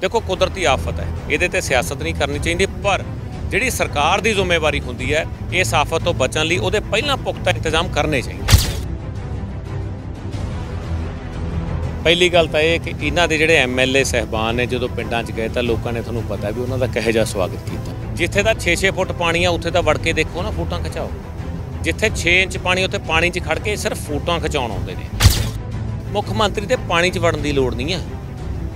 ਦੇਖੋ ਕੁਦਰਤੀ ਆਫਤ ਹੈ ਇਹਦੇ ਤੇ ਸਿਆਸਤ ਨਹੀਂ ਕਰਨੀ ਚਾਹੀਦੀ ਪਰ ਜਿਹੜੀ ਸਰਕਾਰ ਦੀ ਜ਼ਿੰਮੇਵਾਰੀ ਹੁੰਦੀ ਹੈ ਇਸ ਆਫਤ ਤੋਂ ਬਚਣ ਲਈ ਉਹਦੇ ਪਹਿਲਾਂ ਪੁਖਤਾ ਇੰਤਜ਼ਾਮ ਕਰਨੇ ਚਾਹੀਦੇ ਪਹਿਲੀ ਗੱਲ ਤਾਂ ਇਹ ਕਿ ਇਹਨਾਂ ਦੇ ਜਿਹੜੇ ਐਮਐਲਏ ਸਹਿਬਾਨ ਨੇ ਜਦੋਂ ਪਿੰਡਾਂ 'ਚ ਗਏ ਤਾਂ ਲੋਕਾਂ ਨੇ ਤੁਹਾਨੂੰ ਪਤਾ ਵੀ ਉਹਨਾਂ ਦਾ ਕਿਹੋ ਜਿਹਾ ਸਵਾਗਤ ਕੀਤਾ ਜਿੱਥੇ ਦਾ 6-6 ਫੁੱਟ ਪਾਣੀ ਆ ਉੱਥੇ ਤਾਂ ਵੜ ਕੇ ਦੇਖੋ ਨਾ ਫੋਟੋਆਂ ਖਿਚਾਓ ਜਿੱਥੇ 6 ਇੰਚ ਪਾਣੀ ਉੱਥੇ ਪਾਣੀ 'ਚ ਖੜ ਕੇ ਸਿਰਫ ਫੋਟੋਆਂ ਖਿਚਾਉਣ ਆਉਂਦੇ ਨੇ ਮੁੱਖ ਮੰਤਰੀ ਤੇ ਪਾਣੀ 'ਚ ਵੜਨ ਦੀ ਲੋੜ ਨਹੀਂ ਆ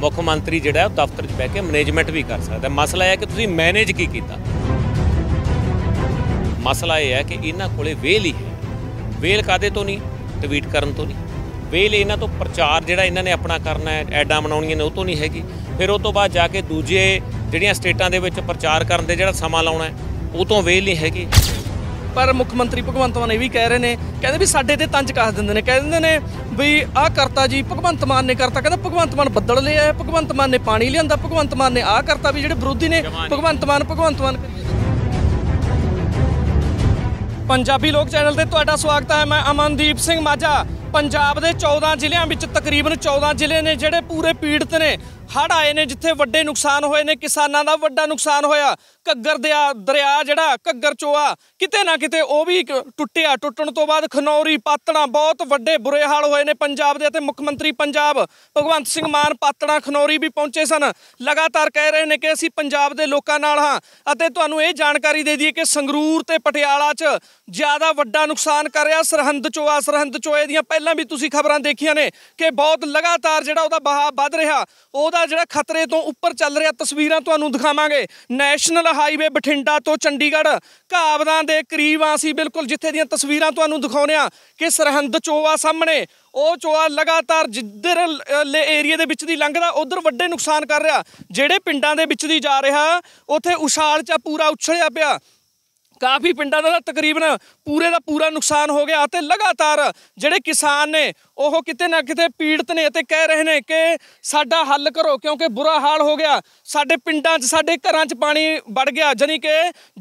ਮੁੱਖ ਮੰਤਰੀ ਜਿਹੜਾ ਉਹ ਦਫ਼ਤਰ 'ਚ ਬਹਿ ਕੇ ਮੈਨੇਜਮੈਂਟ ਵੀ ਕਰ ਸਕਦਾ ਮਸਲਾ ਇਹ ਹੈ ਕਿ ਤੁਸੀਂ ਮੈਨੇਜ ਕੀ ਕੀਤਾ ਮਸਲਾ ਇਹ ਹੈ ਕਿ ਇਹਨਾਂ ਕੋਲੇ ਵੇਲ ਹੀ ਹੈ ਵੇਲ ਕਾਦੇ ਤੋਂ ਨਹੀਂ ਟਵੀਟ ਕਰਨ ਤੋਂ ਨਹੀਂ ਵੇਲ ਇਹਨਾਂ ਤੋਂ ਪ੍ਰਚਾਰ ਜਿਹੜਾ ਇਹਨਾਂ ਨੇ ਆਪਣਾ ਕਰਨਾ ਹੈ ਐਡਾਂ ਬਣਾਉਣੀਆਂ ਨੇ ਉਹ ਤੋਂ ਨਹੀਂ ਹੈਗੀ ਫਿਰ ਉਹ ਤੋਂ ਬਾਅਦ ਜਾ ਕੇ ਦੂਜੇ ਜਿਹੜੀਆਂ ਸਟੇਟਾਂ ਦੇ ਵਿੱਚ ਪ੍ਰਚਾਰ ਕਰਨ ਦੇ ਜਿਹੜਾ ਸਮਾਂ ਲਾਉਣਾ ਹੈ ਉਹ ਤੋਂ ਵੇਲ ਨਹੀਂ ਹੈਗੀ ਪਰ ਮੁੱਖ ਮੰਤਰੀ ਭਗਵੰਤ ਮਾਨ ਇਹ ਵੀ ਕਹਿ ਰਹੇ ਨੇ ਕਹਿੰਦੇ ਵੀ ਸਾਡੇ ਤੇ ਤੰਜ ਕੱਸ ਦਿੰਦੇ ਨੇ ਕਹਿੰਦੇ ਨੇ ਵੀ ਆਹ ਕਰਤਾ ਜੀ ਭਗਵੰਤ ਮਾਨ ਨੇ ਕਰਤਾ ਕਹਿੰਦਾ ਭਗਵੰਤ ਮਾਨ ਬੱਦਲ ਲਿਆ ਭਗਵੰਤ ਮਾਨ ਨੇ ਪਾਣੀ ਲਿਆਂਦਾ ਭਗਵੰਤ ਮਾਨ ਨੇ ਆਹ ਕਰਤਾ ਵੀ ਜਿਹੜੇ ਵਿਰੋਧੀ ਨੇ ਭਗਵੰਤ ਮਾਨ ਭਗਵੰਤ ਮਾਨ ਪੰਜਾਬੀ ਲੋਕ ਚੈਨਲ ਤੇ ਤੁਹਾਡਾ ਸਵਾਗਤ ਹੈ ਮੈਂ ਅਮਨਦੀਪ ਸਿੰਘ ਮਾਝਾ ਪੰਜਾਬ ਦੇ 14 ਜ਼ਿਲ੍ਹਿਆਂ ਵਿੱਚ ਤਕਰੀਬਨ 14 ਜ਼ਿਲ੍ਹੇ ਨੇ ਜਿਹੜੇ ਪੂਰੇ ਪੀੜਤ ਨੇ ਹੜ ਆਏ ਨੇ ਜਿੱਥੇ ਵੱਡੇ ਨੁਕਸਾਨ ਹੋਏ ਨੇ ਕਿਸਾਨਾਂ ਦਾ ਵੱਡਾ ਨੁਕਸਾਨ ਹੋਇਆ ਘੱਗਰ ਦਰਿਆ ਜਿਹੜਾ ਘੱਗਰ ਚੋਆ ਕਿਤੇ ਨਾ ਕਿਤੇ ਉਹ ਵੀ ਟੁੱਟਿਆ ਟੁੱਟਣ ਤੋਂ ਬਾਅਦ ਖਨੌਰੀ ਪਾਤਣਾ ਬਹੁਤ ਵੱਡੇ ਬੁਰੇ ਹਾਲ ਹੋਏ ਨੇ ਪੰਜਾਬ ਦੇ ਅਤੇ ਮੁੱਖ ਮੰਤਰੀ ਪੰਜਾਬ ਭਗਵੰਤ ਸਿੰਘ ਮਾਨ ਪਾਤਣਾ ਖਨੌਰੀ ਵੀ ਪਹੁੰਚੇ ਸਨ ਲਗਾਤਾਰ ਕਹਿ ਰਹੇ ਨੇ ਕਿ ਅਸੀਂ ਪੰਜਾਬ ਦੇ ਲੋਕਾਂ ਨਾਲ ਹਾਂ ਅਤੇ ਤੁਹਾਨੂੰ ਇਹ ਜਾਣਕਾਰੀ ਦੇ ਦਈਏ ਕਿ ਸੰਗਰੂਰ ਤੇ ਪਟਿਆਲਾ 'ਚ ਜ਼ਿਆਦਾ ਵੱਡਾ ਨੁਕਸਾਨ ਕਰ ਰਿਹਾ ਸਰਹੰਦ ਚੋਆ ਸਰਹੰਦ ਚੋਏ ਦੀਆਂ ਪਹਿਲਾਂ ਵੀ ਤੁਸੀਂ ਖਬਰਾਂ ਦੇਖੀਆਂ ਨੇ ਕਿ ਬਹੁਤ ਲਗਾਤਾਰ ਜਿਹੜਾ ਉਹਦਾ ਬਹਾਅ ਵੱਧ ਰਿਹਾ ਉਹਦਾ ਦਾ ਜਿਹੜਾ ਖਤਰੇ ਤੋਂ ਉੱਪਰ ਚੱਲ ਰਿਹਾ ਤਸਵੀਰਾਂ ਤੁਹਾਨੂੰ ਦਿਖਾਵਾਂਗੇ ਨੈਸ਼ਨਲ ਹਾਈਵੇ ਬਠਿੰਡਾ ਤੋਂ ਚੰਡੀਗੜ੍ਹ ਘਾਵਦਾਂ ਦੇ ਕਰੀਬ ਆ ਸੀ ਬਿਲਕੁਲ ਜਿੱਥੇ ਦੀਆਂ ਤਸਵੀਰਾਂ ਤੁਹਾਨੂੰ ਦਿਖਾਉਨੇ ਆ ਕਿ ਸਰਹੰਦ ਚੋਆ ਸਾਹਮਣੇ ਉਹ ਚੋਆ ਲਗਾਤਾਰ ਜਿੱਧਰ ਏਰੀਆ ਦੇ ਵਿੱਚ ਦੀ ਲੰਘਦਾ ਉਧਰ ਵੱਡੇ ਨੁਕਸਾਨ ਕਰ ਰਿਹਾ ਜਿਹੜੇ ਪਿੰਡਾਂ ਦੇ ਵਿੱਚ ਦੀ ਜਾ ਰਿਹਾ ਉਥੇ ਉਸਾਲ ਚਾ ਪੂਰਾ ਉਛਲਿਆ ਪਿਆ ਕਾਫੀ ਪਿੰਡਾਂ ਦਾ ਤਕਰੀਬਨ ਪੂਰੇ ਦਾ ਪੂਰਾ ਨੁਕਸਾਨ ਹੋ ਗਿਆ ਤੇ ਲਗਾਤਾਰ ਜਿਹੜੇ ਕਿਸਾਨ ਨੇ ਉਹ ਕਿਤੇ ਨਾ ਕਿਤੇ ਪੀੜਤ ਨੇ ਤੇ ਕਹਿ ਰਹੇ ਨੇ ਕਿ ਸਾਡਾ ਹੱਲ ਕਰੋ ਕਿਉਂਕਿ ਬੁਰਾ ਹਾਲ ਹੋ ਗਿਆ ਸਾਡੇ ਪਿੰਡਾਂ 'ਚ ਸਾਡੇ ਘਰਾਂ 'ਚ ਪਾਣੀ ਵੜ ਗਿਆ ਜਾਨੀ ਕਿ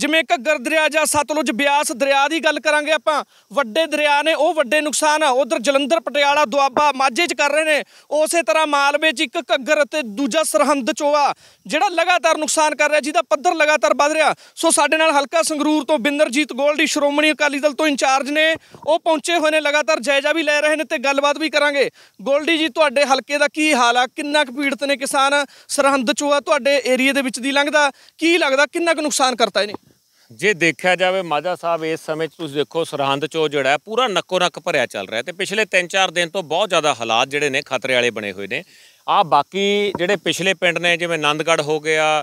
ਜਿਵੇਂ ਘੱਗਰ ਦਰਿਆ ਜਾਂ ਸਤਲੁਜ ਬਿਆਸ ਦਰਿਆ ਦੀ ਗੱਲ ਕਰਾਂਗੇ ਆਪਾਂ ਵੱਡੇ ਦਰਿਆ ਨੇ ਉਹ ਵੱਡੇ ਨੁਕਸਾਨ ਆ ਉਧਰ ਜਲੰਧਰ ਪਟਿਆਲਾ ਦੁਆਬਾ ਮਾਝੇ 'ਚ ਕਰ ਰਹੇ ਨੇ ਉਸੇ ਤਰ੍ਹਾਂ ਮਾਲਵੇ 'ਚ ਇੱਕ ਘੱਗਰ ਤੇ ਦੂਜਾ ਸਰਹੰਦ ਚੋਆ ਜਿਹੜਾ ਲਗਾਤਾਰ ਨੁਕਸਾਨ ਕਰ ਰਿਹਾ ਜਿਹਦਾ ਪੱਧਰ ਲਗਾਤਾਰ ਵੱਧ ਰਿਹਾ ਸੋ ਸਾਡੇ ਨਾਲ ਹਲਕਾ ਸੰਗਰੂਰ ਤੋਂ ਬਿੰਦਰਜੀਤ ਗੋਲਡੀ ਸ਼੍ਰੋਮਣੀ ਅਕਾਲੀ ਦਲ ਤੋਂ ਇੰਚਾਰਜ ਨੇ ਉਹ ਪਹੁੰਚੇ ਹੋਏ ਨੇ ਲਗਾਤਾਰ ਜਾਇਜ਼ਾ ਵੀ ਲੈ ਰਹੇ ਨੇ ਤੇ ਗੱਲ ਗੱਲਬਾਤ ਵੀ ਕਰਾਂਗੇ ਗੋਲਡੀ ਜੀ ਤੁਹਾਡੇ ਹਲਕੇ ਦਾ ਕੀ ਹਾਲ ਆ ਕਿੰਨਾ ਕੁ ਪੀੜਤ ਨੇ ਕਿਸਾਨ ਸਰਹੰਦ ਚੋਆ ਆ ਤੁਹਾਡੇ ਏਰੀਆ ਦੇ ਵਿੱਚ ਦੀ ਲੰਘਦਾ ਕੀ ਲੱਗਦਾ ਕਿੰਨਾ ਕੁ ਨੁਕਸਾਨ ਕਰਤਾ ਇਹਨੇ ਜੇ ਦੇਖਿਆ ਜਾਵੇ ਮਾਜਾ ਸਾਹਿਬ ਇਸ ਸਮੇਂ ਤੁਸੀਂ ਦੇਖੋ ਸਰਹੰਦ ਚੋ ਜਿਹੜਾ ਪੂਰਾ ਨੱਕੋ ਨੱਕ ਭਰਿਆ ਚੱਲ ਰਿਹਾ ਤੇ ਪਿਛਲੇ 3-4 ਦਿਨ ਤੋਂ ਬਹੁਤ ਜ਼ਿਆਦਾ ਹਾਲਾਤ ਜਿਹੜੇ ਨੇ ਖਤਰੇ ਵਾਲੇ ਬਣੇ ਹੋਏ ਨੇ ਆ ਬਾਕੀ ਜਿਹੜੇ ਪਿਛਲੇ ਪਿੰਡ ਨੇ ਜਿਵੇਂ ਨੰਦਗੜ ਹੋ ਗਿਆ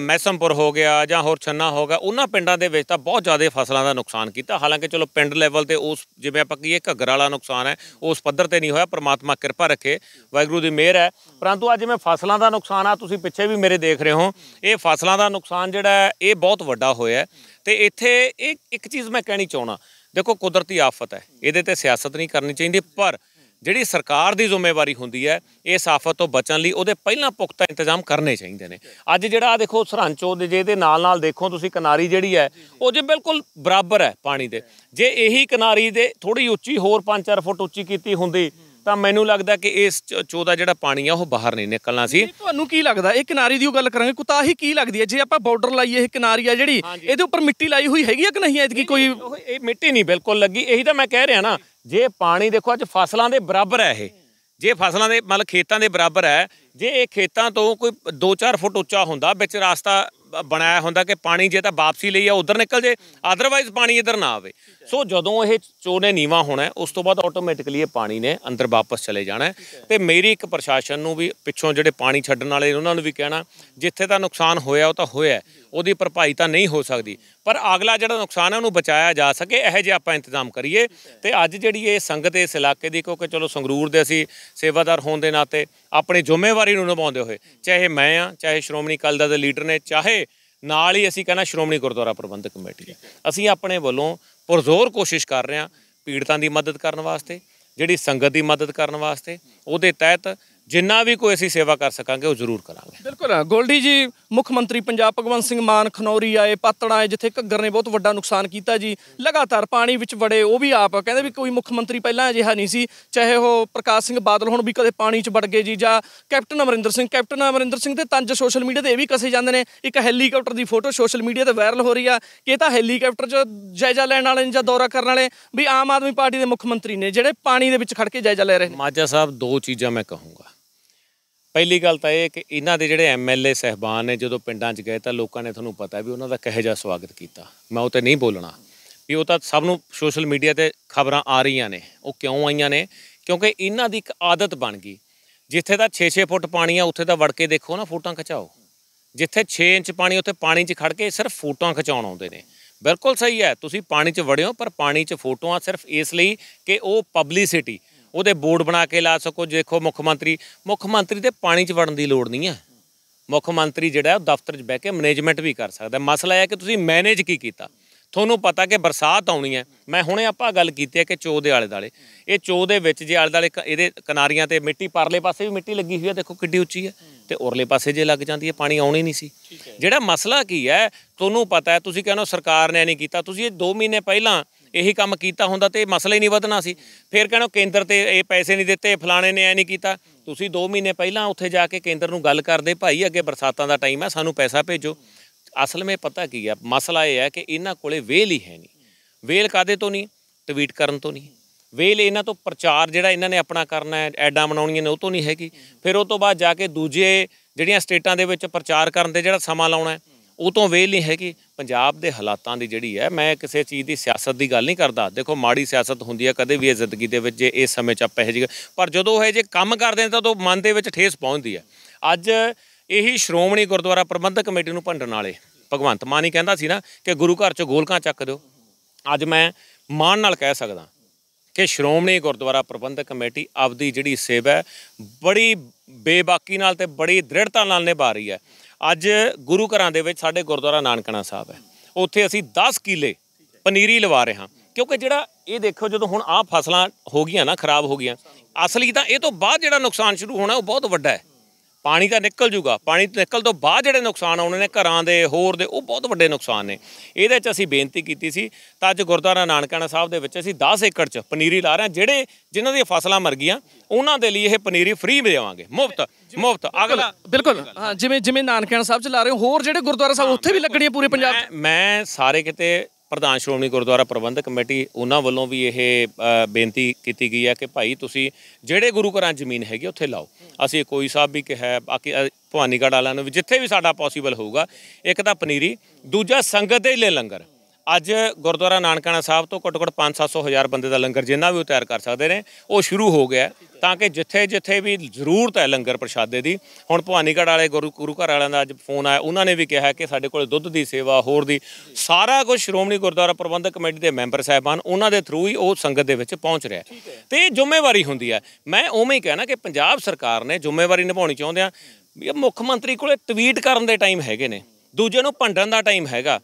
ਮੈਸਮਪੁਰ ਹੋ ਗਿਆ ਜਾਂ ਹੋਰ ਛੰਨਾ ਹੋ ਗਿਆ ਉਹਨਾਂ ਪਿੰਡਾਂ ਦੇ ਵਿੱਚ ਤਾਂ ਬਹੁਤ ਜ਼ਿਆਦਾ ਫਸਲਾਂ ਦਾ ਨੁਕਸਾਨ ਕੀਤਾ ਹਾਲਾਂਕਿ ਚਲੋ ਪਿੰਡ ਲੈਵਲ ਤੇ ਉਸ ਜਿਵੇਂ ਆਪਾਂ ਕਹੀਏ ਘੱਗਰ ਵਾਲਾ ਨੁਕਸਾਨ ਹੈ ਉਸ ਪੱਧਰ ਤੇ ਨਹੀਂ ਹੋਇਆ ਪ੍ਰਮਾਤਮਾ ਕਿਰਪਾ ਰੱਖੇ ਵਾਹਿਗੁਰੂ ਦੀ ਮਿਹਰ ਹੈ ਪਰੰਤੂ ਅੱਜ ਮੈਂ ਫਸਲਾਂ ਦਾ ਨੁਕਸਾਨ ਆ ਤੁਸੀਂ ਪਿੱਛੇ ਵੀ ਮੇਰੇ ਦੇਖ ਰਹੇ ਹੋ ਇਹ ਫਸਲਾਂ ਦਾ ਨੁਕਸਾਨ ਜਿਹੜਾ ਇਹ ਬਹੁਤ ਵੱਡਾ ਹੋਇਆ ਤੇ ਇੱਥੇ ਇਹ ਇੱਕ ਚੀਜ਼ ਮੈਂ ਕਹਿਣੀ ਚਾਹਣਾ ਦੇਖੋ ਕੁਦਰਤੀ ਆਫਤ ਹੈ ਇਹਦੇ ਤੇ ਸਿਆਸਤ ਨਹੀਂ ਕਰਨੀ ਚਾਹੀਦੀ ਪਰ ਜਿਹੜੀ ਸਰਕਾਰ ਦੀ ਜ਼ਿੰਮੇਵਾਰੀ ਹੁੰਦੀ ਹੈ ਇਸ ਆਫਤ ਤੋਂ ਬਚਣ ਲਈ ਉਹਦੇ ਪਹਿਲਾਂ ਪੁਖਤਾ ਇੰਤਜ਼ਾਮ ਕਰਨੇ ਚਾਹੀਦੇ ਨੇ ਅੱਜ ਜਿਹੜਾ ਆ ਦੇਖੋ ਸਰਾਂਚੋ ਦੇ ਜੇ ਦੇ ਨਾਲ ਨਾਲ ਦੇਖੋ ਤੁਸੀਂ ਕਿਨਾਰੀ ਜਿਹੜੀ ਹੈ ਉਹ ਜੇ ਬਿਲਕੁਲ ਬਰਾਬਰ ਹੈ ਪਾਣੀ ਦੇ ਜੇ ਇਹੀ ਕਿਨਾਰੀ ਦੇ ਥੋੜੀ ਉੱਚੀ ਹੋਰ 5-4 ਫੁੱਟ ਉੱਚੀ ਕੀਤੀ ਹੁੰਦੀ ਤਾਂ ਮੈਨੂੰ ਲੱਗਦਾ ਕਿ ਇਸ ਚੋਦਾ ਜਿਹੜਾ ਪਾਣੀ ਆ ਉਹ ਬਾਹਰ ਨਹੀਂ ਨਿਕਲਣਾ ਸੀ ਤੁਹਾਨੂੰ ਕੀ ਲੱਗਦਾ ਇਹ ਕਿਨਾਰੀ ਦੀ ਉਹ ਗੱਲ ਕਰਾਂਗੇ ਕੁਤਾਹੀ ਕੀ ਲੱਗਦੀ ਹੈ ਜੇ ਆਪਾਂ ਬਾਰਡਰ ਲਾਈਏ ਇਹ ਕਿਨਾਰੀ ਆ ਜਿਹੜੀ ਇਹਦੇ ਉੱਪਰ ਮਿੱਟੀ ਲਾਈ ਹੋਈ ਹੈਗੀ ਆ ਕਿ ਨਹੀਂ ਐਤਕੀ ਕੋਈ ਇਹ ਮਿੱਟੀ ਨਹੀਂ ਬਿਲਕੁਲ ਲੱਗੀ ਇਹੀ ਤਾਂ ਮੈਂ ਕਹਿ ਰਿਹਾ ਨਾ ਜੇ ਪਾਣੀ ਦੇਖੋ ਅੱਜ ਫਸਲਾਂ ਦੇ ਬਰਾਬਰ ਹੈ ਇਹ ਜੇ ਫਸਲਾਂ ਦੇ ਮਤਲਬ ਖੇਤਾਂ ਦੇ ਬਰਾਬਰ ਹੈ ਜੇ ਇਹ ਖੇਤਾਂ ਤੋਂ ਕੋਈ 2-4 ਫੁੱਟ ਉੱਚਾ ਹੁੰਦਾ ਵਿੱਚ ਰਾਸਤਾ ਬਣਾਇਆ ਹੁੰਦਾ ਕਿ ਪਾਣੀ ਜੇ ਤਾਂ ਵਾਪਸੀ ਲਈ ਆ ਉਧਰ ਨਿਕਲ ਜੇ ਆਦਰਵਾਇਜ਼ ਪਾਣੀ ਇਧਰ ਨਾ ਆਵੇ ਸੋ ਜਦੋਂ ਇਹ ਚੋਨੇ ਨੀਵਾ ਹੋਣਾ ਉਸ ਤੋਂ ਬਾਅਦ ਆਟੋਮੈਟਿਕਲੀ ਇਹ ਪਾਣੀ ਨੇ ਅੰਦਰ ਵਾਪਸ ਚਲੇ ਜਾਣਾ ਤੇ ਮੇਰੀ ਇੱਕ ਪ੍ਰਸ਼ਾਸਨ ਨੂੰ ਵੀ ਪਿੱਛੋਂ ਜਿਹੜੇ ਪਾਣੀ ਛੱਡਣ ਵਾਲੇ ਉਹਨਾਂ ਨੂੰ ਵੀ ਕਹਿਣਾ ਜਿੱਥੇ ਤਾਂ ਨੁਕਸਾਨ ਹੋਇਆ ਉਹ ਤਾਂ ਹੋਇਆ ਉਹਦੀ ਭਰਪਾਈ ਤਾਂ ਨਹੀਂ ਹੋ ਸਕਦੀ ਪਰ ਅਗਲਾ ਜਿਹੜਾ ਨੁਕਸਾਨ ਹੈ ਉਹਨੂੰ ਬਚਾਇਆ ਜਾ ਸਕੇ ਇਹੋ ਜਿਹਾ ਆਪਾਂ ਇੰਤਜ਼ਾਮ ਕਰੀਏ ਤੇ ਅੱਜ ਜਿਹੜੀ ਇਹ ਸੰਗਤ ਇਸ ਇਲਾਕੇ ਦੀ ਕਿਉਂਕਿ ਚਲੋ ਸੰਗਰੂਰ ਦੇ ਅਸੀਂ ਸੇਵਾਦਾਰ ਹੋਣ ਦੇ ਨਾਤੇ ਆਪਣੀ ਜ਼ਿੰਮੇਵਾਰੀ ਨੂੰ ਨਿਭਾਉਂਦੇ ਹੋਏ ਚਾਹੇ ਮੈਂ ਆ ਚਾਹੇ ਸ਼੍ਰੋਮਣੀ ਅਕਾਲੀ ਦਾ ਦੇ ਲੀਡਰ ਨੇ ਚਾਹੇ ਨਾਲ ਹੀ ਅਸੀਂ ਕਹਿੰਦਾ ਸ਼੍ਰੋਮਣੀ ਗੁਰਦੁਆਰਾ ਪ੍ਰਬੰਧਕ ਕਮੇਟੀ ਅਸੀਂ ਆਪਣੇ ਵੱਲੋਂ ਪੁਰਜ਼ੋਰ ਕੋਸ਼ਿਸ਼ ਕਰ ਰਹੇ ਹਾਂ ਪੀੜਤਾਂ ਦੀ ਮਦਦ ਕਰਨ ਵਾਸਤੇ ਜਿਹੜੀ ਸੰਗਤ ਦੀ ਮਦਦ ਕਰਨ ਵਾਸਤੇ ਉਹਦੇ ਤਹਿਤ ਜਿੰਨਾ ਵੀ ਕੋਈ ਅਸੀਂ ਸੇਵਾ ਕਰ ਸਕਾਂਗੇ ਉਹ ਜ਼ਰੂਰ ਕਰਾਂਗੇ ਬਿਲਕੁਲ ਗੋਲਡੀ ਜੀ ਮੁੱਖ ਮੰਤਰੀ ਪੰਜਾਬ ਭਗਵੰਤ ਸਿੰਘ ਮਾਨ ਖਨੌਰੀ ਆਏ ਪਾਤੜਾ ਆਏ ਜਿੱਥੇ ਘੱਗਰ ਨੇ ਬਹੁਤ ਵੱਡਾ ਨੁਕਸਾਨ ਕੀਤਾ ਜੀ ਲਗਾਤਾਰ ਪਾਣੀ ਵਿੱਚ ਵੜੇ ਉਹ ਵੀ ਆਪ ਕਹਿੰਦੇ ਵੀ ਕੋਈ ਮੁੱਖ ਮੰਤਰੀ ਪਹਿਲਾਂ ਅਜਿਹਾ ਨਹੀਂ ਸੀ ਚਾਹੇ ਉਹ ਪ੍ਰਕਾਸ਼ ਸਿੰਘ ਬਾਦਲ ਹੁਣ ਵੀ ਕਦੇ ਪਾਣੀ 'ਚ ਵੜ ਗਏ ਜੀ ਜਾਂ ਕੈਪਟਨ ਅਮਰਿੰਦਰ ਸਿੰਘ ਕੈਪਟਨ ਅਮਰਿੰਦਰ ਸਿੰਘ ਤੇ ਤੰਜ ਸੋਸ਼ਲ ਮੀਡੀਆ ਤੇ ਇਹ ਵੀ ਕਸੇ ਜਾਂਦੇ ਨੇ ਇੱਕ ਹੈਲੀਕਾਪਟਰ ਦੀ ਫੋਟੋ ਸੋਸ਼ਲ ਮੀਡੀਆ ਤੇ ਵਾਇਰਲ ਹੋ ਰਹੀ ਆ ਕਿ ਇਹ ਤਾਂ ਹੈਲੀਕਾਪਟਰ 'ਚ ਜਾਇਜ਼ਾ ਲੈਣ ਵਾਲੇ ਜਾਂ ਦੌਰਾ ਕਰਨ ਵਾਲੇ ਵੀ ਆਮ ਆਦਮੀ ਪਾਰਟੀ ਦੇ ਮੁੱਖ ਮੰਤਰੀ ਨੇ ਜਿਹੜੇ ਪਾਣੀ ਦੇ ਵਿੱਚ ਖੜ ਕੇ ਜਾਇਜ਼ਾ ਲੈ ਰਹੇ ਨੇ ਮਾਜਾ ਸਾਹਿਬ ਦੋ ਚੀਜ਼ਾਂ ਮੈਂ ਕਹੂੰਗਾ ਪਹਿਲੀ ਗੱਲ ਤਾਂ ਇਹ ਕਿ ਇਹਨਾਂ ਦੇ ਜਿਹੜੇ ਐਮਐਲਏ ਸਹਿਬਾਨ ਨੇ ਜਦੋਂ ਪਿੰਡਾਂ 'ਚ ਗਏ ਤਾਂ ਲੋਕਾਂ ਨੇ ਤੁਹਾਨੂੰ ਪਤਾ ਵੀ ਉਹਨਾਂ ਦਾ ਕਿਹੋ ਜਿਹਾ ਸਵਾਗਤ ਕੀਤਾ ਮੈਂ ਉਹ ਤੇ ਨਹੀਂ ਬੋਲਣਾ ਵੀ ਉਹ ਤਾਂ ਸਭ ਨੂੰ ਸੋਸ਼ਲ ਮੀਡੀਆ ਤੇ ਖਬਰਾਂ ਆ ਰਹੀਆਂ ਨੇ ਉਹ ਕਿਉਂ ਆਈਆਂ ਨੇ ਕਿਉਂਕਿ ਇਹਨਾਂ ਦੀ ਇੱਕ ਆਦਤ ਬਣ ਗਈ ਜਿੱਥੇ ਦਾ 6-6 ਫੁੱਟ ਪਾਣੀ ਆ ਉੱਥੇ ਦਾ ਵੜ ਕੇ ਦੇਖੋ ਨਾ ਫੋਟੋਆਂ ਖਿਚਾਓ ਜਿੱਥੇ 6 ਇੰਚ ਪਾਣੀ ਉੱਥੇ ਪਾਣੀ 'ਚ ਖੜ ਕੇ ਸਿਰਫ ਫੋਟੋਆਂ ਖਿਚਾਉਣ ਆਉਂਦੇ ਨੇ ਬਿਲਕੁਲ ਸਹੀ ਹੈ ਤੁਸੀਂ ਪਾਣੀ 'ਚ ਵੜਿਓ ਪਰ ਪਾਣੀ 'ਚ ਫੋਟੋਆਂ ਸਿਰਫ ਇਸ ਲਈ ਕਿ ਉਹ ਪਬਲਿਸਿਟੀ ਉਹਦੇ ਬੋਰਡ ਬਣਾ ਕੇ ਲਾ ਸਕੋ ਦੇਖੋ ਮੁੱਖ ਮੰਤਰੀ ਮੁੱਖ ਮੰਤਰੀ ਤੇ ਪਾਣੀ 'ਚ ਵੜਨ ਦੀ ਲੋੜ ਨਹੀਂ ਹੈ ਮੁੱਖ ਮੰਤਰੀ ਜਿਹੜਾ ਉਹ ਦਫ਼ਤਰ 'ਚ ਬਹਿ ਕੇ ਮੈਨੇਜਮੈਂਟ ਵੀ ਕਰ ਸਕਦਾ ਮਸਲਾ ਇਹ ਹੈ ਕਿ ਤੁਸੀਂ ਮੈਨੇਜ ਕੀ ਕੀਤਾ ਤੁਹਾਨੂੰ ਪਤਾ ਕਿ ਬਰਸਾਤ ਆਉਣੀ ਹੈ ਮੈਂ ਹੁਣੇ ਆਪਾਂ ਗੱਲ ਕੀਤੀ ਹੈ ਕਿ ਚੋ ਦੇ ਆਲੇ ਦਾਲੇ ਇਹ ਚੋ ਦੇ ਵਿੱਚ ਜੇ ਆਲੇ ਦਾਲੇ ਇਹਦੇ ਕਿਨਾਰੀਆਂ ਤੇ ਮਿੱਟੀ ਪਰਲੇ ਪਾਸੇ ਵੀ ਮਿੱਟੀ ਲੱਗੀ ਹੋਈ ਹੈ ਦੇਖੋ ਕਿੱਡੀ ਉੱਚੀ ਹੈ ਤੇ ਉਰਲੇ ਪਾਸੇ ਜੇ ਲੱਗ ਜਾਂਦੀ ਹੈ ਪਾਣੀ ਆਉਣੀ ਨਹੀਂ ਸੀ ਜਿਹੜਾ ਮਸਲਾ ਕੀ ਹੈ ਤੁਹਾਨੂੰ ਪਤਾ ਹੈ ਤੁਸੀਂ ਕਹਿੰਦੇ ਸਰਕਾਰ ਨੇ ਨਹੀਂ ਕੀਤਾ ਤੁਸੀਂ ਇਹ 2 ਮਹੀਨੇ ਪਹਿਲਾਂ ਇਹੀ ਕੰਮ ਕੀਤਾ ਹੁੰਦਾ ਤੇ ਮਸਲਾ ਹੀ ਨਹੀਂ ਵਧਣਾ ਸੀ ਫਿਰ ਕਹਿੰਦੇ ਕੇਂਦਰ ਤੇ ਇਹ ਪੈਸੇ ਨਹੀਂ ਦਿੱਤੇ ਫਲਾਣੇ ਨੇ ਐ ਨਹੀਂ ਕੀਤਾ ਤੁਸੀਂ 2 ਮਹੀਨੇ ਪਹਿਲਾਂ ਉੱਥੇ ਜਾ ਕੇ ਕੇਂਦਰ ਨੂੰ ਗੱਲ ਕਰਦੇ ਭਾਈ ਅੱਗੇ ਬਰਸਾਤਾਂ ਦਾ ਟਾਈਮ ਹੈ ਸਾਨੂੰ ਪੈਸਾ ਭੇਜੋ ਅਸਲ ਵਿੱਚ ਪਤਾ ਕੀ ਹੈ ਮਸਲਾ ਇਹ ਹੈ ਕਿ ਇਹਨਾਂ ਕੋਲੇ ਵੇਲ ਹੀ ਹੈ ਨਹੀਂ ਵੇਲ ਕਾਦੇ ਤੋਂ ਨਹੀਂ ਟਵੀਟ ਕਰਨ ਤੋਂ ਨਹੀਂ ਵੇਲ ਇਹਨਾਂ ਤੋਂ ਪ੍ਰਚਾਰ ਜਿਹੜਾ ਇਹਨਾਂ ਨੇ ਆਪਣਾ ਕਰਨਾ ਹੈ ਐਡਾਂ ਬਣਾਉਣੀਆਂ ਨੇ ਉਹ ਤੋਂ ਨਹੀਂ ਹੈਗੀ ਫਿਰ ਉਹ ਤੋਂ ਬਾਅਦ ਜਾ ਕੇ ਦੂਜੇ ਜਿਹੜੀਆਂ ਸਟੇਟਾਂ ਦੇ ਵਿੱਚ ਪ੍ਰਚਾਰ ਕਰਨ ਦੇ ਜਿਹੜਾ ਸਮਾਂ ਲਾਉਣਾ ਹੈ ਉਹ ਤੋਂ ਵੇਲ ਨਹੀਂ ਹੈਗੀ ਪੰਜਾਬ ਦੇ ਹਾਲਾਤਾਂ ਦੀ ਜਿਹੜੀ ਹੈ ਮੈਂ ਕਿਸੇ ਚੀਜ਼ ਦੀ ਸਿਆਸਤ ਦੀ ਗੱਲ ਨਹੀਂ ਕਰਦਾ ਦੇਖੋ ਮਾੜੀ ਸਿਆਸਤ ਹੁੰਦੀ ਹੈ ਕਦੇ ਵੀ ਇਹ ਜ਼ਿੰਦਗੀ ਦੇ ਵਿੱਚ ਜੇ ਇਸ ਸਮੇਂ 'ਚ ਆਪ ਇਹ ਜੀ ਪਰ ਜਦੋਂ ਇਹ ਜੇ ਕੰਮ ਕਰਦੇ ਨੇ ਤਾਂ ਉਹ ਮਨ ਦੇ ਵਿੱਚ ਠੇਸ ਪਹੁੰਚਦੀ ਹੈ ਅੱਜ ਇਹੀ ਸ਼੍ਰੋਮਣੀ ਗੁਰਦੁਆਰਾ ਪ੍ਰਬੰਧਕ ਕਮੇਟੀ ਨੂੰ ਭੰਡਣ ਵਾਲੇ ਭਗਵੰਤ ਮਾਨ ਹੀ ਕਹਿੰਦਾ ਸੀ ਨਾ ਕਿ ਗੁਰੂ ਘਰ 'ਚ ਗੋਲਕਾਂ ਚੱਕ ਦਿਓ ਅੱਜ ਮੈਂ ਮਾਣ ਨਾਲ ਕਹਿ ਸਕਦਾ ਕਿ ਸ਼੍ਰੋਮਣੀ ਗੁਰਦੁਆਰਾ ਪ੍ਰਬੰਧਕ ਕਮੇਟੀ ਆਪਦੀ ਜਿਹੜੀ ਸੇਵਾ ਬੜੀ ਬੇਬਾਕੀ ਨਾਲ ਤੇ ਬੜੀ ਦ੍ਰਿੜਤਾ ਨਾਲ ਨਿਭਾ ਰਹੀ ਹੈ ਅੱਜ ਗੁਰੂ ਘਰਾਂ ਦੇ ਵਿੱਚ ਸਾਡੇ ਗੁਰਦੁਆਰਾ ਨਾਨਕਣਾ ਸਾਹਿਬ ਹੈ ਉੱਥੇ ਅਸੀਂ 10 ਕਿਲੇ ਪਨੀਰੀ ਲਵਾ ਰਹੇ ਹਾਂ ਕਿਉਂਕਿ ਜਿਹੜਾ ਇਹ ਦੇਖੋ ਜਦੋਂ ਹੁਣ ਆਹ ਫਸਲਾਂ ਹੋ ਗਈਆਂ ਨਾ ਖਰਾਬ ਹੋ ਗਈਆਂ ਅਸਲੀ ਤਾਂ ਇਹ ਤੋਂ ਬਾਅਦ ਜਿਹੜਾ ਨੁਕਸਾਨ ਸ਼ੁਰੂ ਹੋਣਾ ਉਹ ਬਹੁਤ ਵੱਡਾ ਹੈ ਪਾਣੀ ਤਾਂ ਨਿਕਲ ਜੂਗਾ ਪਾਣੀ ਨਿਕਲ ਤੋਂ ਬਾਅਦ ਜਿਹੜੇ ਨੁਕਸਾਨ ਆਉਣੇ ਨੇ ਘਰਾਂ ਦੇ ਹੋਰ ਦੇ ਉਹ ਬਹੁਤ ਵੱਡੇ ਨੁਕਸਾਨ ਨੇ ਇਹਦੇ 'ਚ ਅਸੀਂ ਬੇਨਤੀ ਕੀਤੀ ਸੀ ਤਾਂ ਅੱਜ ਗੁਰਦੁਆਰਾ ਨਾਨਕਾਣਾ ਸਾਹਿਬ ਦੇ ਵਿੱਚ ਅਸੀਂ 10 ਏਕੜ 'ਚ ਪਨੀਰੀ ਲਾ ਰਹੇ ਹਾਂ ਜਿਹੜੇ ਜਿਨ੍ਹਾਂ ਦੀਆਂ ਫਸਲਾਂ ਮਰ ਗਈਆਂ ਉਹਨਾਂ ਦੇ ਲਈ ਇਹ ਪਨੀਰੀ ਫ੍ਰੀ ਦੇਵਾਂਗੇ ਮੁਫਤ ਮੁਫਤ ਅਗਲਾ ਬਿਲਕੁਲ ਹਾਂ ਜਿਵੇਂ ਜਿਵੇਂ ਨਾਨਕਾਣਾ ਸਾਹਿਬ 'ਚ ਲਾ ਰਹੇ ਹੋ ਹੋਰ ਜਿਹੜੇ ਗੁਰਦੁਆਰਾ ਸਾਹਿਬ ਉੱਥੇ ਵੀ ਲੱਗਣੀਆਂ ਪੂਰੇ ਪੰਜਾਬ 'ਚ ਮੈਂ ਸਾਰੇ ਕਿਤੇ ਪ੍ਰਧਾਨ ਸ਼੍ਰੋਮਣੀ ਗੁਰਦੁਆਰਾ ਪ੍ਰਬੰਧਕ ਕਮੇਟੀ ਉਹਨਾਂ ਵੱਲੋਂ ਵੀ ਇਹ ਬੇਨਤੀ ਕੀਤੀ ਗਈ ਹੈ ਕਿ ਭਾਈ ਤੁਸੀਂ ਜਿਹੜੇ ਗੁਰੂ ਘਰਾਂ ਜ਼ਮੀਨ ਹੈਗੀ ਉੱਥੇ ਲਾਓ ਅਸੀਂ ਕੋਈ ਸਾਹਿਬ ਵੀ ਕਿਹਾ ਬਾਕੀ ਭਵਾਨੀਗੜ੍ਹ ਵਾਲਿਆਂ ਨੂੰ ਵੀ ਜਿੱਥੇ ਵੀ ਸਾਡਾ ਪੋਸੀਬਲ ਹੋਊਗਾ ਇੱਕ ਤਾਂ ਪਨੀਰੀ ਦੂਜਾ ਸੰਗਤ ਦੇ ਲਈ ਲੰਗਰ ਅੱਜ ਗੁਰਦੁਆਰਾ ਨਾਨਕਾਣਾ ਸਾਹਿਬ ਤੋਂ ਘੱਟੋ-ਘੱਟ 5-700 ਹਜ਼ਾਰ ਬੰਦੇ ਦਾ ਲੰਗਰ ਜਿੰਨਾ ਵੀ ਉਹ ਤਿਆਰ ਕਰ ਸਕਦੇ ਨੇ ਉਹ ਸ਼ੁਰੂ ਹੋ ਗਿਆ ਤਾਂ ਕਿ ਜਿੱਥੇ-ਜਿੱਥੇ ਵੀ ਜ਼ਰੂਰਤ ਹੈ ਲੰਗਰ ਪ੍ਰਸ਼ਾਦੇ ਦੀ ਹੁਣ ਭਵਾਨੀਗੜ੍ਹ ਵਾਲੇ ਗੁਰੂ ਗੁਰੂ ਘਰ ਵਾਲਿਆਂ ਦਾ ਅੱਜ ਫੋਨ ਆਇਆ ਉਹਨਾਂ ਨੇ ਵੀ ਕਿਹਾ ਕਿ ਸਾਡੇ ਕੋਲ ਦੁੱਧ ਦੀ ਸੇਵਾ ਹੋਰ ਦੀ ਸਾਰਾ ਕੁਝ ਸ਼੍ਰੋਮਣੀ ਗੁਰਦੁਆਰਾ ਪ੍ਰਬੰਧਕ ਕਮੇਟੀ ਦੇ ਮੈਂਬਰ ਸਾਹਿਬਾਨ ਉਹਨਾਂ ਦੇ ਥਰੂ ਹੀ ਉਹ ਸੰਗਤ ਦੇ ਵਿੱਚ ਪਹੁੰਚ ਰਿਹਾ ਤੇ ਇਹ ਜ਼ਿੰਮੇਵਾਰੀ ਹੁੰਦੀ ਹੈ ਮੈਂ ਉਵੇਂ ਹੀ ਕਹਿਣਾ ਕਿ ਪੰਜਾਬ ਸਰਕਾਰ ਨੇ ਜ਼ਿੰਮੇਵਾਰੀ ਨਿਭਾਉਣੀ ਚਾਹੁੰਦੇ ਆ ਮੁੱਖ ਮੰਤਰੀ ਕੋਲੇ ਟਵੀਟ ਕਰਨ ਦੇ ਟਾਈਮ ਹੈਗੇ ਨੇ ਦੂਜੇ ਨੂੰ ਭੰਡਣ ਦਾ ਟਾਈਮ ਹੈਗਾ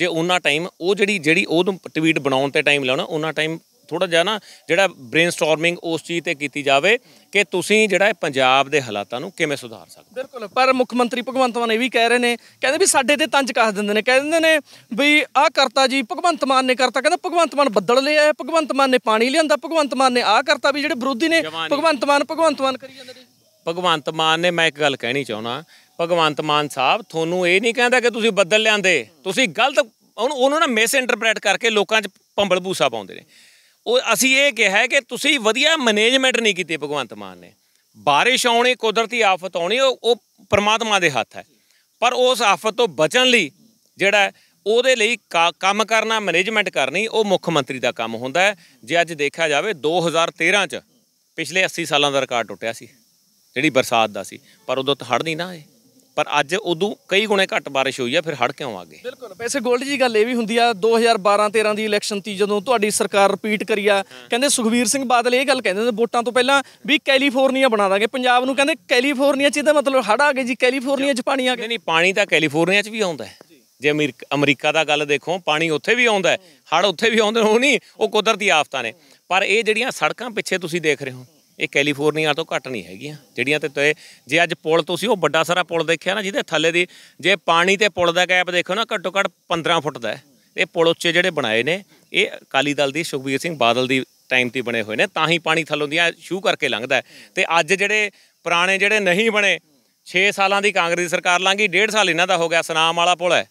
ਜੇ ਉਹਨਾਂ ਟਾਈਮ ਉਹ ਜਿਹੜੀ ਜਿਹੜੀ ਉਹ ਟਵੀਟ ਬਣਾਉਣ ਤੇ ਟਾਈਮ ਲਾਉਣਾ ਉਹਨਾਂ ਟਾਈਮ ਥੋੜਾ ਜਿਹਾ ਨਾ ਜਿਹੜਾ ਬ੍ਰੇਨਸਟਾਰਮਿੰਗ ਉਸ ਚੀਜ਼ ਤੇ ਕੀਤੀ ਜਾਵੇ ਕਿ ਤੁਸੀਂ ਜਿਹੜਾ ਪੰਜਾਬ ਦੇ ਹਾਲਾਤਾਂ ਨੂੰ ਕਿਵੇਂ ਸੁਧਾਰ ਸਕਦੇ ਬਿਲਕੁਲ ਪਰ ਮੁੱਖ ਮੰਤਰੀ ਭਗਵੰਤ ਮਾਨ ਇਹ ਵੀ ਕਹਿ ਰਹੇ ਨੇ ਕਹਿੰਦੇ ਵੀ ਸਾਡੇ ਤੇ ਤੰਜ ਕੱਸ ਦਿੰਦੇ ਨੇ ਕਹਿੰਦੇ ਨੇ ਵੀ ਆਹ ਕਰਤਾ ਜੀ ਭਗਵੰਤ ਮਾਨ ਨੇ ਕਰਤਾ ਕਹਿੰਦਾ ਭਗਵੰਤ ਮਾਨ ਬੱਦਲ ਲਿਆ ਭਗਵੰਤ ਮਾਨ ਨੇ ਪਾਣੀ ਲਿਆਂਦਾ ਭਗਵੰਤ ਮਾਨ ਨੇ ਆਹ ਕਰਤਾ ਵੀ ਜਿਹੜੇ ਵਿਰੋਧੀ ਨੇ ਭਗਵੰਤ ਮਾਨ ਭਗਵੰਤ ਮਾਨ ਕਰੀ ਜਾਂਦੇ ਨੇ ਭਗਵੰਤ ਮਾਨ ਨੇ ਮੈਂ ਇੱਕ ਗੱਲ ਕਹਿਣੀ ਚਾਹੁੰਦਾ ਭਗਵੰਤ ਮਾਨ ਸਾਹਿਬ ਤੁਹਾਨੂੰ ਇਹ ਨਹੀਂ ਕਹਿੰਦਾ ਕਿ ਤੁਸੀਂ ਬੱਦਲ ਲਿਆਂਦੇ ਤੁਸੀਂ ਗਲਤ ਉਹਨੂੰ ਨਾ ਮਿਸ ਇੰਟਰਪ੍ਰੀਟ ਕਰਕੇ ਲੋਕਾਂ 'ਚ ਭੰਬਲ ਭੂਸਾ ਪਾਉਂਦੇ ਨੇ ਉਹ ਅਸੀਂ ਇਹ ਕਿਹਾ ਹੈ ਕਿ ਤੁਸੀਂ ਵਧੀਆ ਮੈਨੇਜਮੈਂਟ ਨਹੀਂ ਕੀਤੀ ਭਗਵੰਤ ਮਾਨ ਨੇ ਬਾਰਿਸ਼ ਆਉਣੀ ਕੁਦਰਤੀ ਆਫਤ ਆਉਣੀ ਉਹ ਪਰਮਾਤਮਾ ਦੇ ਹੱਥ ਹੈ ਪਰ ਉਸ ਆਫਤ ਤੋਂ ਬਚਣ ਲਈ ਜਿਹੜਾ ਉਹਦੇ ਲਈ ਕੰਮ ਕਰਨਾ ਮੈਨੇਜਮੈਂਟ ਕਰਨੀ ਉਹ ਮੁੱਖ ਮੰਤਰੀ ਦਾ ਕੰਮ ਹੁੰਦਾ ਹੈ ਜੇ ਅੱਜ ਦੇਖਿਆ ਜਾਵੇ 2013 ਚ ਪਿਛਲੇ 80 ਸਾਲਾਂ ਦਾ ਰਿਕਾਰਡ ਟੁੱਟਿਆ ਸੀ ਜਿਹੜੀ ਬਰਸਾਤ ਦਾ ਸੀ ਪਰ ਉਦੋਂ ਹੜ੍ਹ ਨਹੀਂ ਨਾ ਆਏ ਪਰ ਅੱਜ ਉਦੋਂ ਕਈ ਗੁਣੇ ਘੱਟ بارش ਹੋਈ ਆ ਫਿਰ ਹੜ ਕਿਉਂ ਆ ਗਏ ਬਿਲਕੁਲ ਵੈਸੇ ਗੋਲਡ ਜੀ ਗੱਲ ਇਹ ਵੀ ਹੁੰਦੀ ਆ 2012-13 ਦੀ ਇਲੈਕਸ਼ਨ ਤੀ ਜਦੋਂ ਤੁਹਾਡੀ ਸਰਕਾਰ ਰਿਪੀਟ ਕਰੀ ਆ ਕਹਿੰਦੇ ਸੁਖਵੀਰ ਸਿੰਘ ਬਾਦਲ ਇਹ ਗੱਲ ਕਹਿੰਦੇ ਨੇ ਵੋਟਾਂ ਤੋਂ ਪਹਿਲਾਂ ਵੀ ਕੈਲੀਫੋਰਨੀਆ ਬਣਾ ਦਾਂਗੇ ਪੰਜਾਬ ਨੂੰ ਕਹਿੰਦੇ ਕੈਲੀਫੋਰਨੀਆ ਚ ਇਹਦਾ ਮਤਲਬ ਹੜ ਆ ਗਏ ਜੀ ਕੈਲੀਫੋਰਨੀਆ ਚ ਪਾਣੀ ਆ ਗਿਆ ਨਹੀਂ ਪਾਣੀ ਤਾਂ ਕੈਲੀਫੋਰਨੀਆ ਚ ਵੀ ਆਉਂਦਾ ਹੈ ਜੇ ਅਮਰੀਕਾ ਦਾ ਗੱਲ ਦੇਖੋ ਪਾਣੀ ਉੱਥੇ ਵੀ ਆਉਂਦਾ ਹੜ ਉੱਥੇ ਵੀ ਆਉਂਦੇ ਉਹ ਨਹੀਂ ਉਹ ਕੁਦਰਤੀ ਆਫਤਾਂ ਨੇ ਪਰ ਇਹ ਜਿਹੜੀਆਂ ਸੜਕਾਂ ਪਿੱਛੇ ਤੁਸੀਂ ਦੇਖ ਰਹੇ ਹੋ ਇਹ ਕੈਲੀਫੋਰਨੀਆ ਤੋਂ ਘੱਟ ਨਹੀਂ ਹੈਗੀਆਂ ਜਿਹੜੀਆਂ ਤੇ ਜੇ ਅੱਜ ਪੁਲ ਤੁਸੀਂ ਉਹ ਵੱਡਾ ਸਾਰਾ ਪੁਲ ਦੇਖਿਆ ਨਾ ਜਿਹਦੇ ਥੱਲੇ ਦੀ ਜੇ ਪਾਣੀ ਤੇ ਪੁਲ ਦਾ ਗੈਪ ਦੇਖੋ ਨਾ ਘੱਟੋ ਘੱਟ 15 ਫੁੱਟ ਦਾ ਹੈ ਇਹ ਪੁਲ ਉੱਚੇ ਜਿਹੜੇ ਬਣਾਏ ਨੇ ਇਹ ਅਕਾਲੀ ਦਲ ਦੀ ਸੁਖਬੀਰ ਸਿੰਘ ਬਾਦਲ ਦੀ ਟਾਈਮ ਤੇ ਬਣੇ ਹੋਏ ਨੇ ਤਾਂ ਹੀ ਪਾਣੀ ਥੱਲੋਂ ਦੀਆਂ ਸ਼ੂ ਕਰਕੇ ਲੰਘਦਾ ਤੇ ਅੱਜ ਜਿਹੜੇ ਪੁਰਾਣੇ ਜਿਹੜੇ ਨਹੀਂ ਬਣੇ 6 ਸਾਲਾਂ ਦੀ ਕਾਂਗਰਸ ਸਰਕਾਰ ਲੰਘੀ 1.5 ਸਾਲ ਇਹਨਾਂ ਦਾ ਹੋ ਗਿਆ ਸਨਾਮ ਵਾਲਾ ਪੁਲ ਹੈ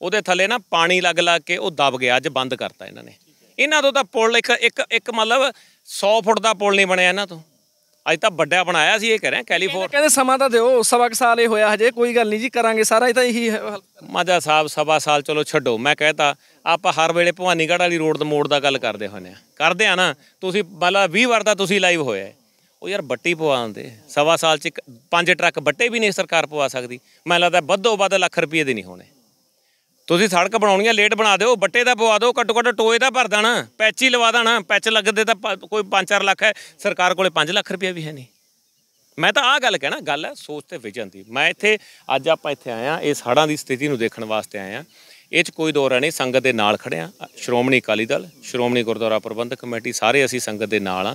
ਉਹਦੇ ਥੱਲੇ ਨਾ ਪਾਣੀ ਲੱਗ ਲੱਗ ਕੇ ਉਹ ਦਬ ਗਿਆ ਅੱਜ ਬੰਦ ਕਰਤਾ ਇਹਨਾਂ ਨੇ ਇਹਨਾਂ ਤੋਂ ਤਾਂ ਪੁਲ ਇੱਕ ਇੱਕ ਇੱਕ ਮਤਲਬ 100 ਫੁੱਟ ਦਾ ਪੁਲ ਨਹੀਂ ਬਣਿਆ ਇਹਨਾਂ ਤੋਂ ਅੱਜ ਤਾਂ ਵੱਡਾ ਬਣਾਇਆ ਸੀ ਇਹ ਕਹਿ ਰਹੇ ਕੈਲੀਫੋਰ ਕਹਿੰਦੇ ਸਮਾਂ ਤਾਂ ਦਿਓ ਸਵਾ ਸਾਲ ਇਹ ਹੋਇਆ ਹਜੇ ਕੋਈ ਗੱਲ ਨਹੀਂ ਜੀ ਕਰਾਂਗੇ ਸਾਰਾ ਇਹ ਤਾਂ ਇਹੀ ਮਾਜਾ ਸਾਹਿਬ ਸਵਾ ਸਾਲ ਚਲੋ ਛੱਡੋ ਮੈਂ ਕਹਤਾ ਆਪਾਂ ਹਰ ਵੇਲੇ ਭਵਾਨੀਗੜ੍ਹ ਵਾਲੀ ਰੋਡ ਦੇ ਮੋੜ ਦਾ ਗੱਲ ਕਰਦੇ ਹੁੰਨੇ ਆ ਕਰਦੇ ਆ ਨਾ ਤੁਸੀਂ ਬਲਾ 20 ਵਾਰ ਦਾ ਤੁਸੀਂ ਲਾਈਵ ਹੋਇਆ ਉਹ ਯਾਰ ਬੱਟੀ ਆਉਂਦੇ ਸਵਾ ਸਾਲ ਚ ਪੰਜ ਟਰੱਕ ਬੱਟੇ ਵੀ ਨਹੀਂ ਸਰਕਾਰ ਪਵਾ ਸਕਦੀ ਮੈਨੂੰ ਲੱਗਦਾ ਵੱਧੋ ਵੱਧ ਲੱਖ ਰੁਪਏ ਦੇ ਨਹੀਂ ਹੋਣੇ ਤੁਸੀਂ ਸੜਕ ਬਣਾਉਣੀ ਲੇਟ ਬਣਾ ਦਿਓ ਬੱਟੇ ਦਾ ਪਵਾ ਦਿਓ ਘੱਟੋ ਘੱਟ ਟੋਏ ਦਾ ਭਰ ਦੇਣਾ ਪੈਚ ਹੀ ਲਵਾ ਦੇਣਾ ਪੈਚ ਲੱਗਦੇ ਤਾਂ ਕੋਈ 5-4 ਲੱਖ ਹੈ ਸਰਕਾਰ ਕੋਲੇ 5 ਲੱਖ ਰੁਪਏ ਵੀ ਹੈ ਨਹੀਂ ਮੈਂ ਤਾਂ ਆਹ ਗੱਲ ਕਹਿਣਾ ਗੱਲ ਹੈ ਸੋਚ ਤੇ ਵਿਜਨ ਦੀ ਮੈਂ ਇੱਥੇ ਅੱਜ ਆਪਾਂ ਇੱਥੇ ਆਇਆ ਇਸ ਹੜਾਂ ਦੀ ਸਥਿਤੀ ਨੂੰ ਦੇਖਣ ਵਾਸਤੇ ਆਇਆ ਇਹ 'ਚ ਕੋਈ ਦੋਰਾ ਨਹੀਂ ਸੰਗਤ ਦੇ ਨਾਲ ਖੜਿਆ ਸ਼੍ਰੋਮਣੀ ਅਕਾਲੀ ਦਲ ਸ਼੍ਰੋਮਣੀ ਗੁਰਦੁਆਰਾ ਪ੍ਰਬੰਧਕ ਕਮੇਟੀ ਸਾਰੇ ਅਸੀਂ ਸੰਗਤ ਦੇ ਨਾਲ ਆ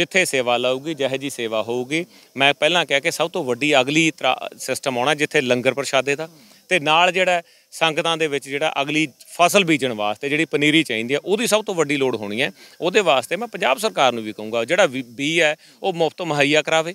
ਜਿੱਥੇ ਸੇਵਾ ਲਾਊਗੀ ਜਿਹੇ ਜੀ ਸੇਵਾ ਹੋਊਗੀ ਮੈਂ ਪਹਿਲਾਂ ਕਹਿ ਕੇ ਸਭ ਤੋਂ ਵੱਡੀ ਅਗਲੀ ਸਿਸਟਮ ਆਉਣਾ ਜਿੱਥੇ ਲੰਗਰ ਪ੍ਰਸ਼ਾਦੇ ਦਾ ਤੇ ਨਾਲ ਜਿਹੜਾ ਸੰਗਤਾਂ ਦੇ ਵਿੱਚ ਜਿਹੜਾ ਅਗਲੀ ਫਸਲ ਬੀਜਣ ਵਾਸਤੇ ਜਿਹੜੀ ਪਨੀਰੀ ਚਾਹੀਦੀ ਹੈ ਉਹਦੀ ਸਭ ਤੋਂ ਵੱਡੀ ਲੋੜ ਹੋਣੀ ਹੈ ਉਹਦੇ ਵਾਸਤੇ ਮੈਂ ਪੰਜਾਬ ਸਰਕਾਰ ਨੂੰ ਵੀ ਕਹੂੰਗਾ ਜਿਹੜਾ ਵੀ ਹੈ ਉਹ ਮੁਫਤ ਮੁਹੱਈਆ ਕਰਾਵੇ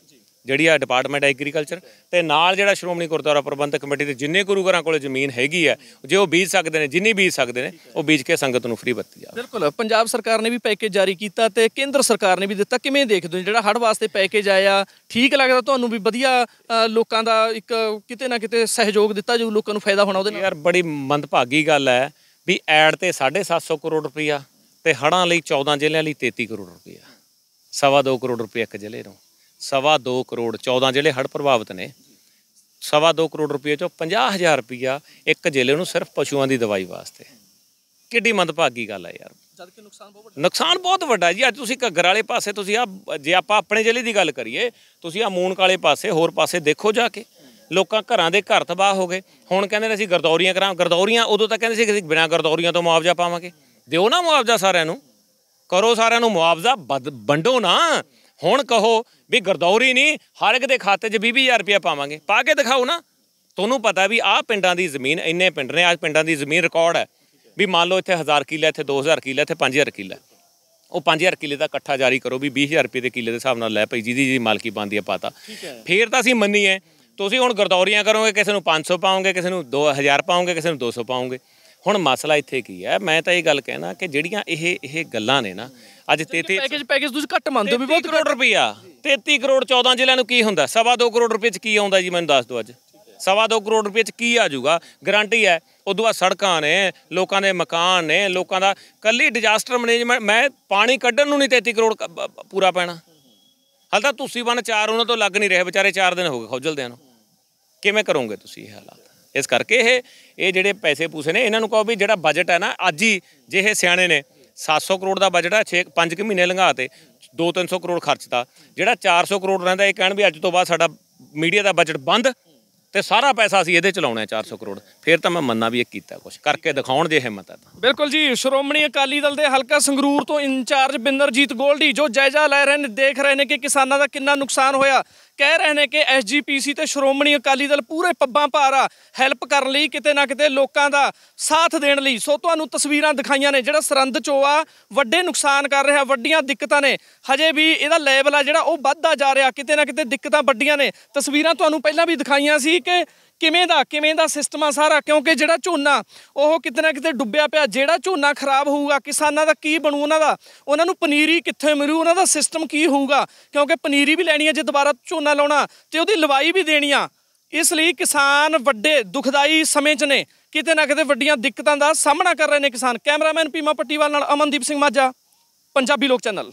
ਜਿਹੜੀ ਆ ਡਿਪਾਰਟਮੈਂਟ ਐਗਰੀਕਲਚਰ ਤੇ ਨਾਲ ਜਿਹੜਾ ਸ਼੍ਰੋਮਣੀ ਗੁਰਦੁਆਰਾ ਪ੍ਰਬੰਧਕ ਕਮੇਟੀ ਦੇ ਜਿੰਨੇ ਗੁਰੂ ਘਰਾਂ ਕੋਲੇ ਜ਼ਮੀਨ ਹੈਗੀ ਹੈ ਜੇ ਉਹ ਬੀਜ ਸਕਦੇ ਨੇ ਜਿੰਨੀ ਬੀਜ ਸਕਦੇ ਨੇ ਉਹ ਬੀਜ ਕੇ ਸੰਗਤ ਨੂੰ ਫ੍ਰੀ ਬੱਤੀ ਜਾਵੇ ਬਿਲਕੁਲ ਪੰਜਾਬ ਸਰਕਾਰ ਨੇ ਵੀ ਪੈਕੇਜ ਜਾਰੀ ਕੀਤਾ ਤੇ ਕੇਂਦਰ ਸਰਕਾਰ ਨੇ ਵੀ ਦਿੱਤਾ ਕਿਵੇਂ ਦੇਖਦੇ ਹੋ ਜਿਹੜਾ ਹੜ ਵਾਸਤੇ ਪੈਕੇਜ ਆਇਆ ਠੀਕ ਲੱਗਦਾ ਤੁਹਾਨੂੰ ਵੀ ਵਧੀਆ ਲੋਕਾਂ ਦਾ ਇੱਕ ਕਿਤੇ ਨਾ ਕਿਤੇ ਸਹਿਯੋਗ ਦਿੱਤਾ ਜੋ ਲੋਕਾਂ ਨੂੰ ਫਾਇਦਾ ਹੋਣਾ ਉਹਦੇ ਨਾਲ ਯਾਰ ਬੜੀ ਮੰਦਭਾਗੀ ਗੱਲ ਹੈ ਵੀ ਐਡ ਤੇ 750 ਕਰੋੜ ਰੁਪਈਆ ਤੇ ਹੜਾਂ ਲਈ 14 ਜ਼ਿਲ੍ਹਿਆਂ ਲਈ 33 ਕਰੋੜ ਰੁਪਈਆ ਸਵਾ 2 ਕਰੋੜ ਰੁਪਏ ਇੱਕ ਜ਼ਿਲ੍ਹੇ ਨੂੰ ਸਵਾ 2 ਕਰੋੜ 14 ਜ਼ਿਲ੍ਹੇ ਹੜ੍ਹ ਪ੍ਰਭਾਵਿਤ ਨੇ ਸਵਾ 2 ਕਰੋੜ ਰੁਪਏ ਚੋਂ 50000 ਰੁਪਇਆ ਇੱਕ ਜ਼ਿਲ੍ਹੇ ਨੂੰ ਸਿਰਫ ਪਸ਼ੂਆਂ ਦੀ ਦਵਾਈ ਵਾਸਤੇ ਕਿੱਡੀ ਮੰਦਭਾਗੀ ਗੱਲ ਹੈ ਯਾਰ ਨੁਕਸਾਨ ਬਹੁਤ ਵੱਡਾ ਨੁਕਸਾਨ ਬਹੁਤ ਵੱਡਾ ਜੀ ਅੱਜ ਤੁਸੀਂ ਘੱਗਰ ਵਾਲੇ ਪਾਸੇ ਤੁਸੀਂ ਆ ਜੇ ਆਪਾਂ ਆਪਣੇ ਜ਼ਿਲ੍ਹੇ ਦੀ ਗੱਲ ਕਰੀਏ ਤੁਸੀਂ ਆ ਮੂਨ ਕਾਲੇ ਪਾਸੇ ਹੋਰ ਪਾਸੇ ਦੇਖੋ ਜਾ ਕੇ ਲੋਕਾਂ ਘਰਾਂ ਦੇ ਘਰ ਤਬਾਹ ਹੋ ਗਏ ਹੁਣ ਕਹਿੰਦੇ ਨੇ ਅਸੀਂ ਗਰਦੌਰੀਆਂ ਕਰਾਂ ਗਰਦੌਰੀਆਂ ਉਦੋਂ ਤਾਂ ਕਹਿੰਦੇ ਸੀ ਕਿ ਅਸੀਂ ਬਿਨਾਂ ਗਰਦੌਰੀਆਂ ਤੋਂ ਮੁਆਵਜ਼ਾ ਪਾਵਾਂਗੇ ਦਿਓ ਨਾ ਮੁਆਵਜ਼ਾ ਸਾਰਿਆਂ ਨੂੰ ਕਰੋ ਸਾਰਿਆਂ ਨੂੰ ਮੁਆਵਜ਼ਾ ਵੰਡੋ ਨਾ ਹੁਣ ਕਹੋ ਵੀ ਗਰਦੌਰੀ ਨਹੀਂ ਹਰ ਇੱਕ ਦੇ ਖਾਤੇ 'ਚ 20000 ਰੁਪਏ ਪਾਵਾਂਗੇ ਪਾ ਕੇ ਦਿਖਾਓ ਨਾ ਤੁਹਾਨੂੰ ਪਤਾ ਵੀ ਆਹ ਪਿੰਡਾਂ ਦੀ ਜ਼ਮੀਨ ਇੰਨੇ ਪਿੰਡ ਨੇ ਆਹ ਪਿੰਡਾਂ ਦੀ ਜ਼ਮੀਨ ਰਿਕਾਰਡ ਹੈ ਵੀ ਮੰਨ ਲਓ ਇੱਥੇ 1000 ਕਿੱਲਾ ਇੱਥੇ 2000 ਕਿੱਲਾ ਇੱਥੇ 5000 ਕਿੱਲਾ ਉਹ 5000 ਕਿੱਲੇ ਦਾ ਇਕੱਠਾ ਜਾਰੀ ਕਰੋ ਵੀ 20000 ਰੁਪਏ ਦੇ ਕਿੱਲੇ ਦੇ ਹਿਸਾਬ ਨਾਲ ਲੈ ਪਈ ਜਿਹਦੀ ਜਿਹਦੀ ਮਾਲਕੀ ਬੰਦੀ ਆ ਪਾਤਾ ਫੇਰ ਤਾਂ ਅਸੀਂ ਮੰਨੀਏ ਤੁਸੀਂ ਹੁਣ ਗਰਦੌਰੀਆਂ ਕਰੋਗੇ ਕਿਸੇ ਨੂੰ 500 ਪਾਉਂਗੇ ਕਿਸੇ ਨੂੰ 2000 ਪਾਉਂਗੇ ਕਿਸੇ ਨੂੰ 200 ਪਾਉਂਗੇ ਹੁਣ ਮਸਲਾ ਇੱਥੇ ਕੀ ਹੈ ਮੈਂ ਤਾਂ ਇਹ ਗੱਲ ਕਹਿਣਾ ਕਿ ਜਿਹੜੀਆਂ ਇਹ ਇਹ ਗੱਲਾਂ ਨੇ ਨਾ ਅੱਜ 33 ਪੈਕੇਜ ਪੈਕੇਜ ਤੁਸੀਂ ਘੱਟ ਮੰਨਦੇ ਵੀ ਬਹੁਤ ਕਰੋੜ ਰੁਪਇਆ 33 ਕਰੋੜ 14 ਜ਼ਿਲ੍ਹਿਆਂ ਨੂੰ ਕੀ ਹੁੰਦਾ ਸਵਾ 2 ਕਰੋੜ ਰੁਪਏ ਚ ਕੀ ਆਉਂਦਾ ਜੀ ਮੈਨੂੰ ਦੱਸ ਦਿਓ ਅੱਜ ਸਵਾ 2 ਕਰੋੜ ਰੁਪਏ ਚ ਕੀ ਆ ਜਾਊਗਾ ਗਾਰੰਟੀ ਹੈ ਉਦੋਂ ਬਾਅਦ ਸੜਕਾਂ ਨੇ ਲੋਕਾਂ ਦੇ ਮਕਾਨ ਨੇ ਲੋਕਾਂ ਦਾ ਕੱਲੀ ਡਿਜ਼ਾਸਟਰ ਮੈਨੇਜਮੈਂਟ ਮੈਂ ਪਾਣੀ ਕੱਢਣ ਨੂੰ ਨਹੀਂ 33 ਕਰੋੜ ਪੂਰਾ ਪੈਣਾ ਹਾਲ ਤਾਂ ਤੁਸੀਂ ਬਣ ਚਾਰ ਉਹਨਾਂ ਤੋਂ ਲੱਗ ਨਹੀਂ ਰਹੇ ਵਿਚਾਰੇ 4 ਦਿਨ ਹੋ ਗਏ ਖੌਜਲਦਿਆਂ ਨੂੰ ਕਿਵੇਂ ਕਰੋਗੇ ਤੁਸੀਂ ਇਹ ਹਾਲਾਤ ਇਸ ਕਰਕੇ ਇਹ ਇਹ ਜਿਹੜੇ ਪੈਸੇ ਪੂਸੇ ਨੇ ਇਹਨਾਂ ਨੂੰ ਕਹੋ ਵੀ ਜਿਹੜਾ ਬਜਟ ਹੈ ਨਾ ਅੱਜ ਹੀ ਜੇ ਇਹ ਸਿਆਣੇ ਨੇ 700 ਕਰੋੜ ਦਾ ਬਜਟ ਹੈ 6 5 ਕਿ ਮਹੀਨੇ ਲੰਘਾਤੇ 2-300 ਕਰੋੜ ਖਰਚਤਾ ਜਿਹੜਾ 400 ਕਰੋੜ ਰਹਿੰਦਾ ਇਹ ਕਹਿਣ ਵੀ ਅੱਜ ਤੋਂ ਬਾਅਦ ਸਾਡਾ ਮੀਡੀਆ ਦਾ ਬਜਟ ਬੰਦ ਤੇ ਸਾਰਾ ਪੈਸਾ ਅਸੀਂ ਇਹਦੇ ਚਲਾਉਣਾ 400 ਕਰੋੜ ਫਿਰ ਤਾਂ ਮੈਂ ਮੰਨਣਾ ਵੀ ਇਹ ਕੀਤਾ ਕੁਝ ਕਰਕੇ ਦਿਖਾਉਣ ਦੀ ਹਿੰਮਤ ਹੈ ਤਾਂ ਬਿਲਕੁਲ ਜੀ ਸ਼੍ਰੋਮਣੀ ਅਕਾਲੀ ਦਲ ਦੇ ਹਲਕਾ ਸੰਗਰੂਰ ਤੋਂ ਇੰਚਾਰਜ ਬਿੰਦਰਜੀਤ ਗੋਲਡੀ ਜੋ ਜਾਇਜ਼ਾ ਲੈ ਰਹੇ ਨੇ ਦੇਖ ਰਹੇ ਨੇ ਕਿ ਕਿਸਾਨਾਂ ਦਾ ਕਿੰਨਾ ਨੁਕਸਾਨ ਹੋਇਆ ਕਹਿ ਰਹੇ ਨੇ ਕਿ ਐਸਜੀਪੀਸੀ ਤੇ ਸ਼੍ਰੋਮਣੀ ਅਕਾਲੀ ਦਲ ਪੂਰੇ ਪੱਬਾਂ ਪਾਰਾ ਹੈਲਪ ਕਰਨ ਲਈ ਕਿਤੇ ਨਾ ਕਿਤੇ ਲੋਕਾਂ ਦਾ ਸਾਥ ਦੇਣ ਲਈ ਸੋ ਤੁਹਾਨੂੰ ਤਸਵੀਰਾਂ ਦਿਖਾਈਆਂ ਨੇ ਜਿਹੜਾ ਸਰੰਦ ਚੋਆ ਵੱਡੇ ਨੁਕਸਾਨ ਕਰ ਰਿਹਾ ਵੱਡੀਆਂ ਦਿੱਕਤਾਂ ਨੇ ਹਜੇ ਵੀ ਇਹਦਾ ਲੈਵਲ ਆ ਜਿਹੜਾ ਉਹ ਵੱਧਦਾ ਜਾ ਰਿਹਾ ਕਿਤੇ ਨਾ ਕਿਤੇ ਦਿੱਕਤਾਂ ਵੱਡੀਆਂ ਨੇ ਤਸਵੀਰਾਂ ਤੁਹਾਨੂੰ ਪਹਿਲਾਂ ਵੀ ਦਿਖਾਈਆਂ ਸੀ ਕਿ ਕਿਵੇਂ ਦਾ ਕਿਵੇਂ ਦਾ ਸਿਸਟਮ ਆ ਸਾਰਾ ਕਿਉਂਕਿ ਜਿਹੜਾ ਝੋਨਾ ਉਹ ਕਿਤੇ ਨਾ ਕਿਤੇ ਡੁੱਬਿਆ ਪਿਆ ਜਿਹੜਾ ਝੋਨਾ ਖਰਾਬ ਹੋਊਗਾ ਕਿਸਾਨਾਂ ਦਾ ਕੀ ਬਣੂ ਉਹਨਾਂ ਦਾ ਉਹਨਾਂ ਨੂੰ ਪਨੀਰੀ ਕਿੱਥੇ ਮਿਲੂ ਉਹਨਾਂ ਦਾ ਸਿਸਟਮ ਕੀ ਹੋਊਗਾ ਕਿਉਂਕਿ ਪਨੀਰੀ ਵੀ ਲੈਣੀ ਹੈ ਜੇ ਦੁਬਾਰਾ ਝੋਨਾ ਲਾਉਣਾ ਤੇ ਉਹਦੀ ਲਵਾਈ ਵੀ ਦੇਣੀ ਆ ਇਸ ਲਈ ਕਿਸਾਨ ਵੱਡੇ ਦੁਖਦਾਈ ਸਮੇਂ 'ਚ ਨੇ ਕਿਤੇ ਨਾ ਕਿਤੇ ਵੱਡੀਆਂ ਦਿੱਕਤਾਂ ਦਾ ਸਾਹਮਣਾ ਕਰ ਰਹੇ ਨੇ ਕਿਸਾਨ ਕੈਮਰਾਮੈਨ ਪੀਮਾ ਪੱਟੀਵਾਲ ਨਾਲ ਅਮਨਦੀਪ ਸਿੰਘ ਮਾਜਾ ਪੰਜਾਬੀ ਲੋਕ ਚੈਨਲ